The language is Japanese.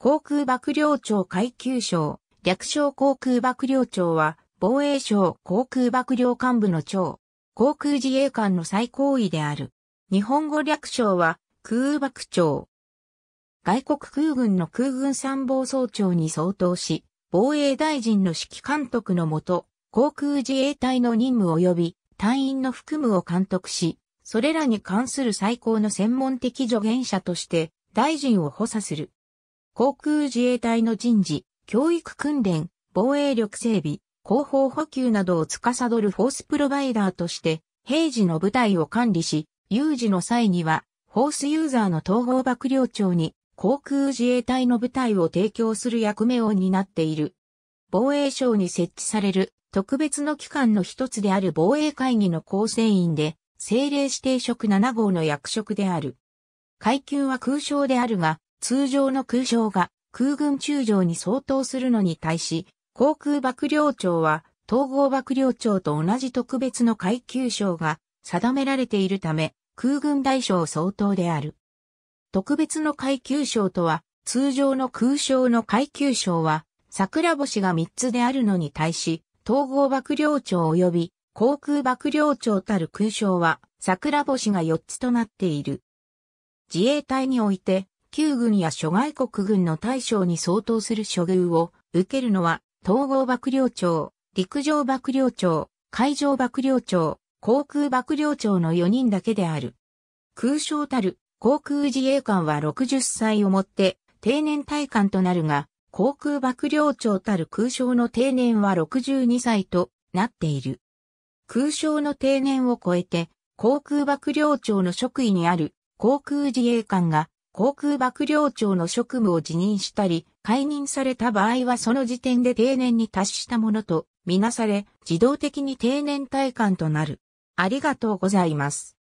航空幕僚長階級省、略称航空幕僚長は、防衛省航空幕僚幹部の長、航空自衛官の最高位である。日本語略称は、空幕長。外国空軍の空軍参謀総長に相当し、防衛大臣の指揮監督のもと、航空自衛隊の任務及び隊員の服務を監督し、それらに関する最高の専門的助言者として大臣を補佐する。航空自衛隊の人事、教育訓練、防衛力整備、広報補給などを司るフォースプロバイダーとして、平時の部隊を管理し、有事の際には、フォースユーザーの統合幕僚長に、航空自衛隊の部隊を提供する役目を担っている。防衛省に設置される特別の機関の一つである防衛会議の構成員で、政令指定職7号の役職である。階級は空将であるが、通常の空将が空軍中将に相当するのに対し、航空幕僚長は統合幕僚長と同じ特別の階級将が定められているため、空軍大将相当である。特別の階級将とは、通常の空将の階級将は、桜星が3つであるのに対し、統合幕僚長及び航空幕僚長たる空将は、桜星が4つとなっている。自衛隊において、旧軍や諸外国軍の大将に相当する処遇を受けるのは、統合幕僚長、陸上幕僚長、海上幕僚長、航空幕僚長の4人だけである。空将たる航空自衛官は60歳をもって定年退官となるが、航空幕僚長たる空将の定年は62歳となっている。空将の定年を超えて、航空幕僚長の職位にある航空自衛官が航空幕僚長の職務を辞任したり、解任された場合はその時点で定年に達したものとみなされ、自動的に定年退官となる。ありがとうございます。